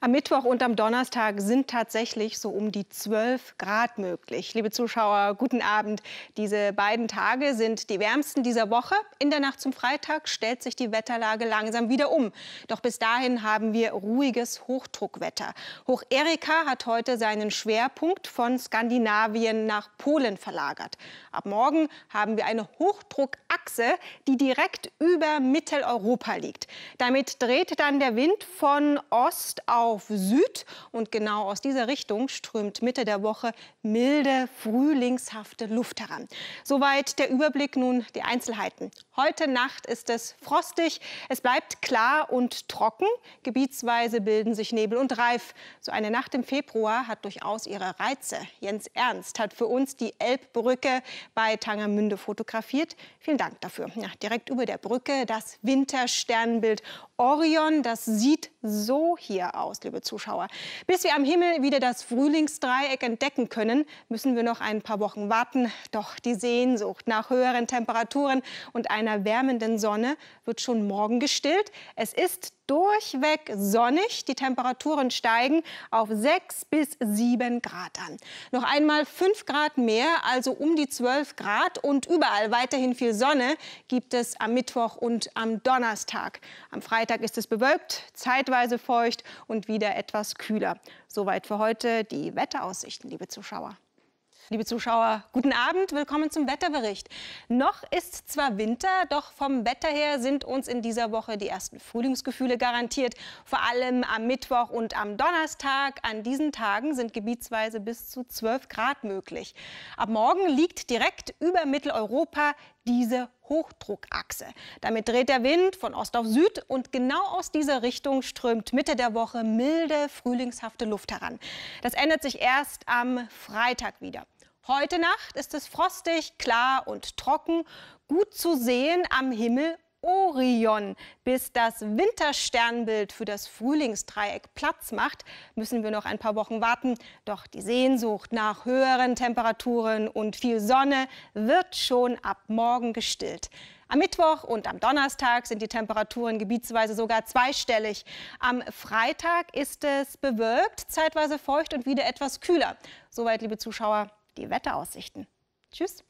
Am Mittwoch und am Donnerstag sind tatsächlich so um die 12 Grad möglich. Liebe Zuschauer, guten Abend. Diese beiden Tage sind die wärmsten dieser Woche. In der Nacht zum Freitag stellt sich die Wetterlage langsam wieder um. Doch bis dahin haben wir ruhiges Hochdruckwetter. Hoch Erika hat heute seinen Schwerpunkt von Skandinavien nach Polen verlagert. Ab morgen haben wir eine Hochdruckachse, die direkt über Mitteleuropa liegt. Damit dreht dann der Wind von Ost auf auf Süd. Und genau aus dieser Richtung strömt Mitte der Woche milde, frühlingshafte Luft heran. Soweit der Überblick nun die Einzelheiten. Heute Nacht ist es frostig, es bleibt klar und trocken. Gebietsweise bilden sich Nebel und Reif. So eine Nacht im Februar hat durchaus ihre Reize. Jens Ernst hat für uns die Elbbrücke bei Tangermünde fotografiert. Vielen Dank dafür. Ja, direkt über der Brücke das Wintersternbild Orion. Das sieht so hier aus, liebe Zuschauer. Bis wir am Himmel wieder das Frühlingsdreieck entdecken können, müssen wir noch ein paar Wochen warten. Doch die Sehnsucht nach höheren Temperaturen und einer wärmenden Sonne wird schon morgen gestillt. Es ist durchweg sonnig. Die Temperaturen steigen auf 6 bis 7 Grad an. Noch einmal 5 Grad mehr, also um die 12 Grad und überall weiterhin viel Sonne gibt es am Mittwoch und am Donnerstag. Am Freitag ist es bewölkt, zeitweise feucht und wieder etwas kühler. Soweit für heute die Wetteraussichten, liebe Zuschauer. Liebe Zuschauer, guten Abend, willkommen zum Wetterbericht. Noch ist zwar Winter, doch vom Wetter her sind uns in dieser Woche die ersten Frühlingsgefühle garantiert. Vor allem am Mittwoch und am Donnerstag. An diesen Tagen sind gebietsweise bis zu 12 Grad möglich. Ab morgen liegt direkt über Mitteleuropa diese Hochdruckachse. Damit dreht der Wind von Ost auf Süd und genau aus dieser Richtung strömt Mitte der Woche milde, frühlingshafte Luft heran. Das ändert sich erst am Freitag wieder. Heute Nacht ist es frostig, klar und trocken, gut zu sehen am Himmel Orion. Bis das Wintersternbild für das Frühlingsdreieck Platz macht, müssen wir noch ein paar Wochen warten. Doch die Sehnsucht nach höheren Temperaturen und viel Sonne wird schon ab morgen gestillt. Am Mittwoch und am Donnerstag sind die Temperaturen gebietsweise sogar zweistellig. Am Freitag ist es bewölkt, zeitweise feucht und wieder etwas kühler. Soweit, liebe Zuschauer, die Wetteraussichten. Tschüss.